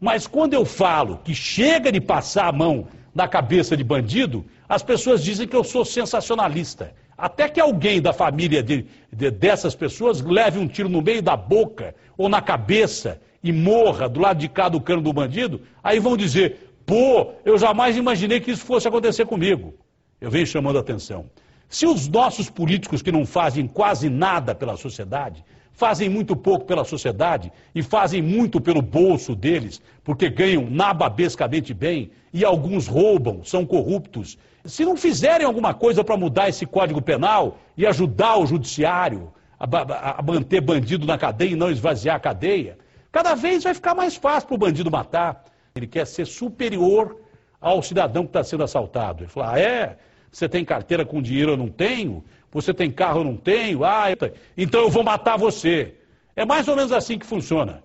Mas quando eu falo que chega de passar a mão na cabeça de bandido, as pessoas dizem que eu sou sensacionalista. Até que alguém da família de, de, dessas pessoas leve um tiro no meio da boca ou na cabeça e morra do lado de cá do cano do bandido, aí vão dizer: pô, eu jamais imaginei que isso fosse acontecer comigo. Eu venho chamando a atenção. Se os nossos políticos, que não fazem quase nada pela sociedade, fazem muito pouco pela sociedade e fazem muito pelo bolso deles, porque ganham nababescamente bem e alguns roubam, são corruptos. Se não fizerem alguma coisa para mudar esse Código Penal e ajudar o Judiciário a, a manter bandido na cadeia e não esvaziar a cadeia, cada vez vai ficar mais fácil para o bandido matar. Ele quer ser superior ao cidadão que está sendo assaltado. Ele fala, ah, é, você tem carteira com dinheiro? Eu não tenho. Você tem carro? Eu não tenho. Ah, então eu vou matar você. É mais ou menos assim que funciona.